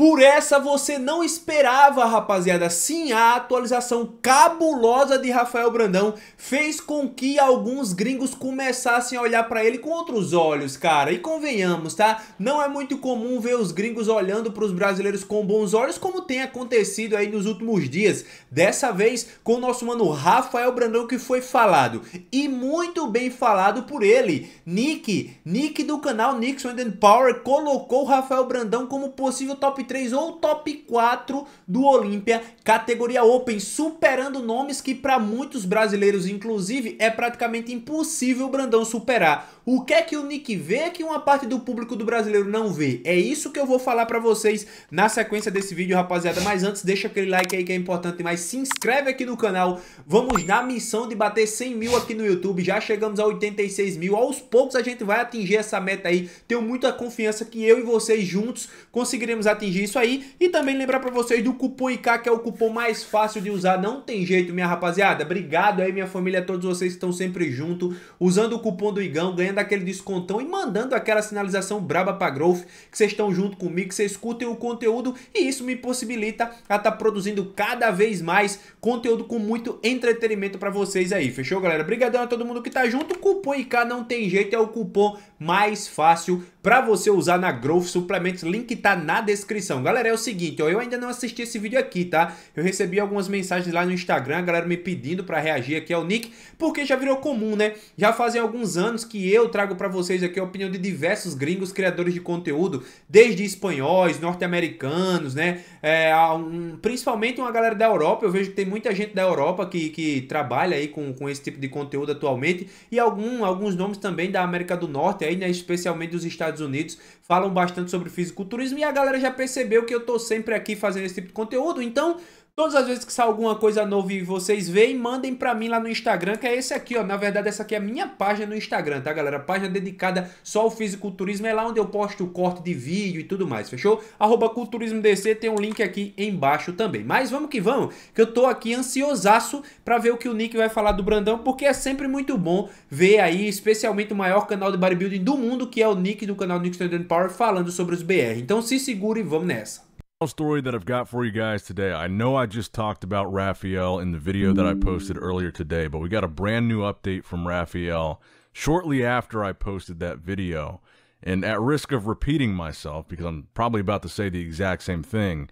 Por essa você não esperava, rapaziada. Sim, a atualização cabulosa de Rafael Brandão fez com que alguns gringos começassem a olhar para ele com outros olhos, cara. E convenhamos, tá? Não é muito comum ver os gringos olhando para os brasileiros com bons olhos, como tem acontecido aí nos últimos dias. Dessa vez com o nosso mano Rafael Brandão que foi falado e muito bem falado por ele. Nick, Nick do canal Nixon and Power colocou Rafael Brandão como possível top 3 ou top 4 do Olímpia, categoria Open, superando nomes que para muitos brasileiros, inclusive, é praticamente impossível o Brandão superar. O que é que o Nick vê é que uma parte do público do brasileiro não vê? É isso que eu vou falar para vocês na sequência desse vídeo, rapaziada. Mas antes, deixa aquele like aí que é importante, mas se inscreve aqui no canal. Vamos na missão de bater 100 mil aqui no YouTube. Já chegamos a 86 mil. Aos poucos a gente vai atingir essa meta aí. Tenho muita confiança que eu e vocês juntos conseguiremos atingir atingir isso aí. E também lembrar para vocês do cupom IK, que é o cupom mais fácil de usar. Não tem jeito, minha rapaziada. Obrigado aí, minha família, todos vocês que estão sempre junto, usando o cupom do Igão, ganhando aquele descontão e mandando aquela sinalização braba pra Growth, que vocês estão junto comigo, que vocês escutem o conteúdo e isso me possibilita a estar tá produzindo cada vez mais conteúdo com muito entretenimento para vocês aí. Fechou, galera? Obrigadão a todo mundo que tá junto. Cupom IK não tem jeito, é o cupom mais fácil para você usar na Growth Suplementos. Link tá na descrição descrição. Galera, é o seguinte, ó, eu ainda não assisti esse vídeo aqui, tá? Eu recebi algumas mensagens lá no Instagram, a galera me pedindo para reagir aqui ao Nick, porque já virou comum, né? Já fazem alguns anos que eu trago para vocês aqui a opinião de diversos gringos criadores de conteúdo, desde espanhóis, norte-americanos, né? É, um, principalmente uma galera da Europa, eu vejo que tem muita gente da Europa que, que trabalha aí com, com esse tipo de conteúdo atualmente, e algum, alguns nomes também da América do Norte aí, né? Especialmente dos Estados Unidos, falam bastante sobre fisiculturismo e a galera já percebeu que eu tô sempre aqui fazendo esse tipo de conteúdo. Então, Todas as vezes que sair alguma coisa nova e vocês veem, mandem para mim lá no Instagram, que é esse aqui, ó. Na verdade, essa aqui é a minha página no Instagram, tá, galera? Página dedicada só ao fisiculturismo, é lá onde eu posto o corte de vídeo e tudo mais, fechou? Arroba culturismodc tem um link aqui embaixo também. Mas vamos que vamos, que eu tô aqui ansiosaço para ver o que o Nick vai falar do Brandão, porque é sempre muito bom ver aí, especialmente o maior canal de bodybuilding do mundo, que é o Nick do canal Nick Standard Power, falando sobre os BR. Então se segure e vamos nessa. story that I've got for you guys today. I know I just talked about Raphael in the video that I posted earlier today, but we got a brand new update from Raphael shortly after I posted that video. And at risk of repeating myself, because I'm probably about to say the exact same thing,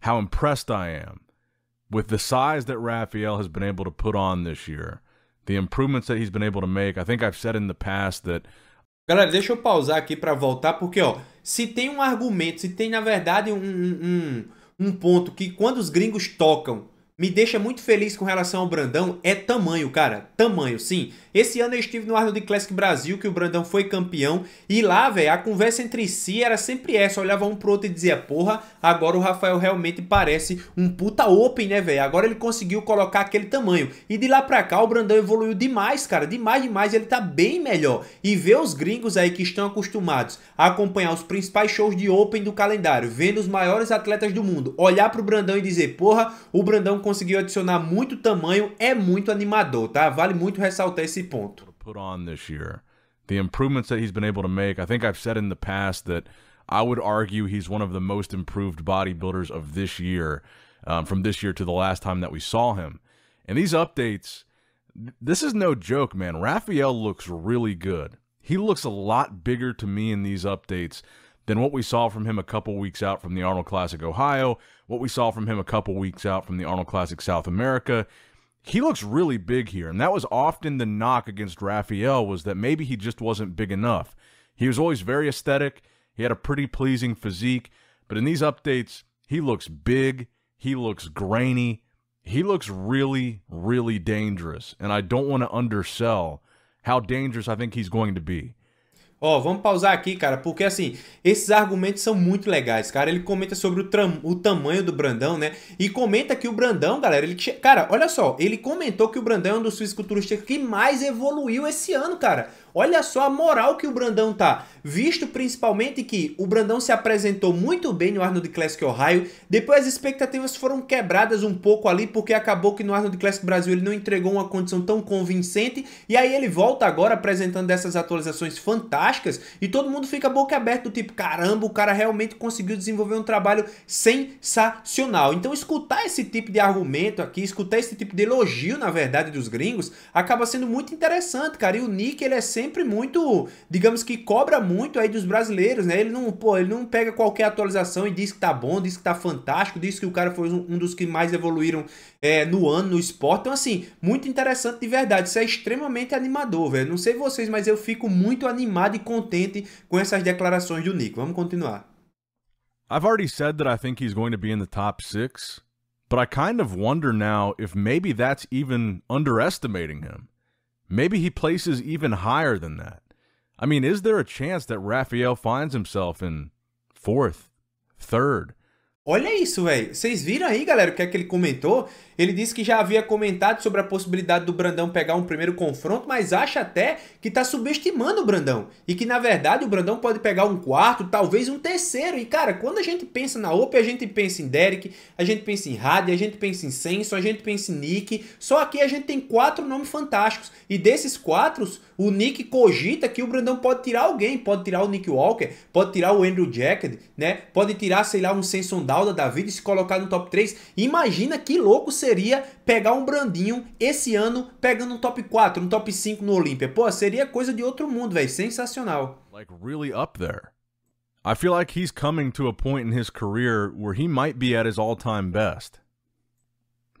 how impressed I am with the size that Raphael has been able to put on this year, the improvements that he's been able to make. I think I've said in the past that Galera, deixa eu pausar aqui para voltar, porque ó, se tem um argumento, se tem na verdade um, um, um ponto que quando os gringos tocam me deixa muito feliz com relação ao Brandão é tamanho, cara. Tamanho, sim. Esse ano eu estive no Arnold Classic Brasil, que o Brandão foi campeão. E lá, velho, a conversa entre si era sempre essa. Olhava um pro outro e dizia, porra, agora o Rafael realmente parece um puta open, né, velho? Agora ele conseguiu colocar aquele tamanho. E de lá pra cá, o Brandão evoluiu demais, cara. Demais, demais. Ele tá bem melhor. E ver os gringos aí que estão acostumados a acompanhar os principais shows de open do calendário, vendo os maiores atletas do mundo, olhar pro Brandão e dizer, porra, o Brandão conseguiu conseguiu adicionar muito tamanho, é muito animador, tá? Vale muito ressaltar esse ponto. Put on this year. The improvements that he's been able to make, I think I've said in the past that I would argue he's one of the most improved bodybuilders of this year, um, from this year to the last time that we saw him. And these updates, this is no joke, man. Raphael looks really good. He looks a lot bigger to me in these updates than what we saw from him a couple weeks out from the Arnold Classic Ohio, what we saw from him a couple weeks out from the Arnold Classic South America. He looks really big here, and that was often the knock against Raphael was that maybe he just wasn't big enough. He was always very aesthetic. He had a pretty pleasing physique, but in these updates, he looks big, he looks grainy, he looks really, really dangerous, and I don't want to undersell how dangerous I think he's going to be. Ó, vamos pausar aqui, cara, porque assim, esses argumentos são muito legais, cara. Ele comenta sobre o, o tamanho do Brandão, né? E comenta que o Brandão, galera, ele. Cara, olha só, ele comentou que o Brandão é um dos fisiculturistas que mais evoluiu esse ano, cara. Olha só a moral que o Brandão tá, visto principalmente que o Brandão se apresentou muito bem no Arnold Classic Ohio, depois as expectativas foram quebradas um pouco ali, porque acabou que no Arnold Classic Brasil ele não entregou uma condição tão convincente, e aí ele volta agora apresentando essas atualizações fantásticas, e todo mundo fica boca aberta, do tipo, caramba, o cara realmente conseguiu desenvolver um trabalho sensacional. Então escutar esse tipo de argumento aqui, escutar esse tipo de elogio, na verdade, dos gringos, acaba sendo muito interessante, cara, e o Nick, ele é sempre muito, digamos que cobra muito aí dos brasileiros, né? Ele não, pô, ele não pega qualquer atualização e diz que tá bom, diz que tá fantástico, diz que o cara foi um, um dos que mais evoluíram é, no ano no esporte. Então, assim, muito interessante de verdade. Isso é extremamente animador, velho. Não sei vocês, mas eu fico muito animado e contente com essas declarações do Nico. Vamos continuar. I've already said that I think he's going to be in the top six, but I kind of wonder now if maybe that's even underestimating him. Maybe he places even higher than that. I mean, is there a chance that Raphael finds himself in fourth, third, Olha isso, velho. Vocês viram aí, galera, o que é que ele comentou? Ele disse que já havia comentado sobre a possibilidade do Brandão pegar um primeiro confronto, mas acha até que tá subestimando o Brandão. E que, na verdade, o Brandão pode pegar um quarto, talvez um terceiro. E, cara, quando a gente pensa na OP, a gente pensa em Derek, a gente pensa em Hardy, a gente pensa em Senso, a gente pensa em Nick. Só que a gente tem quatro nomes fantásticos. E desses quatro, o Nick cogita que o Brandão pode tirar alguém. Pode tirar o Nick Walker, pode tirar o Andrew Jacket, né? Pode tirar, sei lá, um Senson Dalda da vida e se colocar no top 3. Imagina que louco seria pegar um Brandinho esse ano pegando um top 4, um top 5 no Olímpia. Pô, seria coisa de outro mundo, velho. Sensacional. Like really up there. I feel like he's coming to a point in his career where he might be at his all-time best.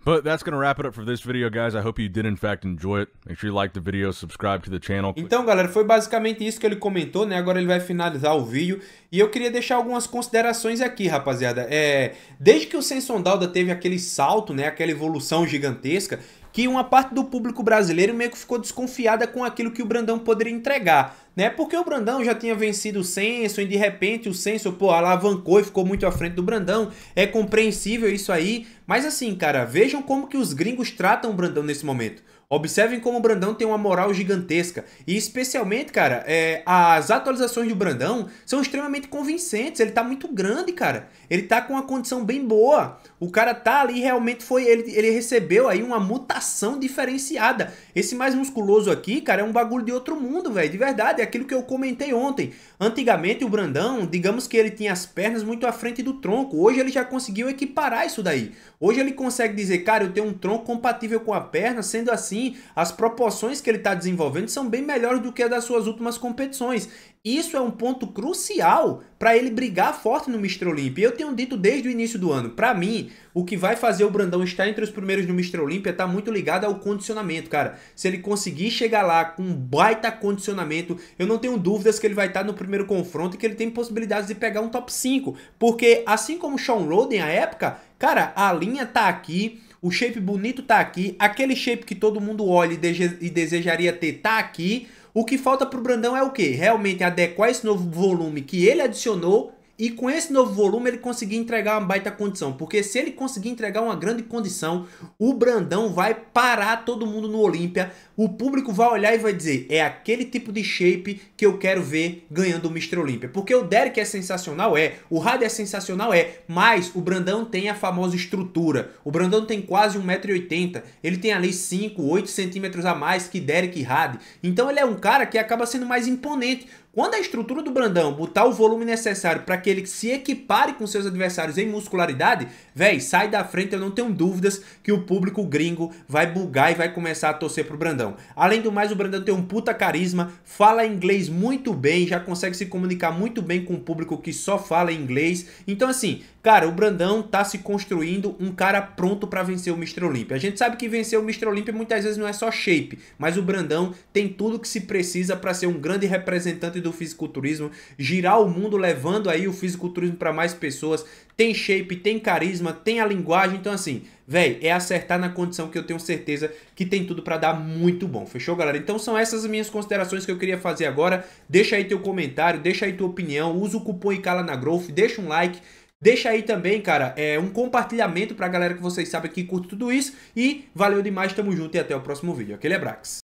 But that's going to wrap it up for this video, guys. I hope you did, in fact, enjoy it. Make sure you like the video, subscribe to the channel. Então, galera, foi basicamente isso que ele comentou, né? Agora ele vai finalizar o vídeo. E eu queria deixar algumas considerações aqui, rapaziada. É, desde que o Senson Dauda teve aquele salto, né? Aquela evolução gigantesca, que uma parte do público brasileiro meio que ficou desconfiada com aquilo que o Brandão poderia entregar, né? Porque o Brandão já tinha vencido o Senso e de repente o Senso, pô, alavancou e ficou muito à frente do Brandão. É compreensível isso aí, mas assim, cara, vejam como que os gringos tratam o Brandão nesse momento. Observem como o Brandão tem uma moral gigantesca. E especialmente, cara, é, as atualizações do Brandão são extremamente convincentes. Ele tá muito grande, cara. Ele tá com uma condição bem boa. O cara tá ali realmente foi. Ele, ele recebeu aí uma mutação diferenciada. Esse mais musculoso aqui, cara, é um bagulho de outro mundo, velho. De verdade, é aquilo que eu comentei ontem. Antigamente o Brandão, digamos que ele tinha as pernas muito à frente do tronco. Hoje ele já conseguiu equiparar isso daí. Hoje ele consegue dizer, cara, eu tenho um tronco compatível com a perna, sendo assim assim, as proporções que ele está desenvolvendo são bem melhores do que as das suas últimas competições. Isso é um ponto crucial para ele brigar forte no Mr. Olympia. Eu tenho dito desde o início do ano, para mim, o que vai fazer o Brandão estar entre os primeiros no Mr. Olympia está muito ligado ao condicionamento, cara. Se ele conseguir chegar lá com um baita condicionamento, eu não tenho dúvidas que ele vai estar tá no primeiro confronto e que ele tem possibilidades de pegar um top 5, porque assim como Sean Roden à época, cara, a linha tá aqui o shape bonito tá aqui. Aquele shape que todo mundo olha e, desejaria ter tá aqui. O que falta pro Brandão é o quê? Realmente adequar esse novo volume que ele adicionou e com esse novo volume ele conseguir entregar uma baita condição. Porque se ele conseguir entregar uma grande condição, o Brandão vai parar todo mundo no Olímpia, o público vai olhar e vai dizer: é aquele tipo de shape que eu quero ver ganhando o Mr. Olímpia. Porque o Derek é sensacional, é, o Hardy é sensacional, é, mas o Brandão tem a famosa estrutura. O Brandão tem quase 1,80m, ele tem ali 5, 8 centímetros a mais que Derek e Rádio. Então ele é um cara que acaba sendo mais imponente. Quando a estrutura do Brandão botar o volume necessário para que ele se equipare com seus adversários em muscularidade, véi, sai da frente, eu não tenho dúvidas que o público gringo vai bugar e vai começar a torcer pro Brandão. Brandão. Além do mais, o Brandão tem um puta carisma, fala inglês muito bem, já consegue se comunicar muito bem com o público que só fala inglês. Então, assim, Cara, o Brandão tá se construindo um cara pronto para vencer o Mr. Olympia. A gente sabe que vencer o Mr. Olympia muitas vezes não é só shape, mas o Brandão tem tudo que se precisa para ser um grande representante do fisiculturismo, girar o mundo levando aí o fisiculturismo para mais pessoas. Tem shape, tem carisma, tem a linguagem, então assim, velho, é acertar na condição que eu tenho certeza que tem tudo para dar muito bom. Fechou, galera? Então são essas minhas considerações que eu queria fazer agora. Deixa aí teu comentário, deixa aí tua opinião, usa o cupom ICALA na Growth, deixa um like Deixa aí também, cara, é, um compartilhamento pra galera que vocês sabem que curte tudo isso. E valeu demais, tamo junto e até o próximo vídeo. Aquele abraço.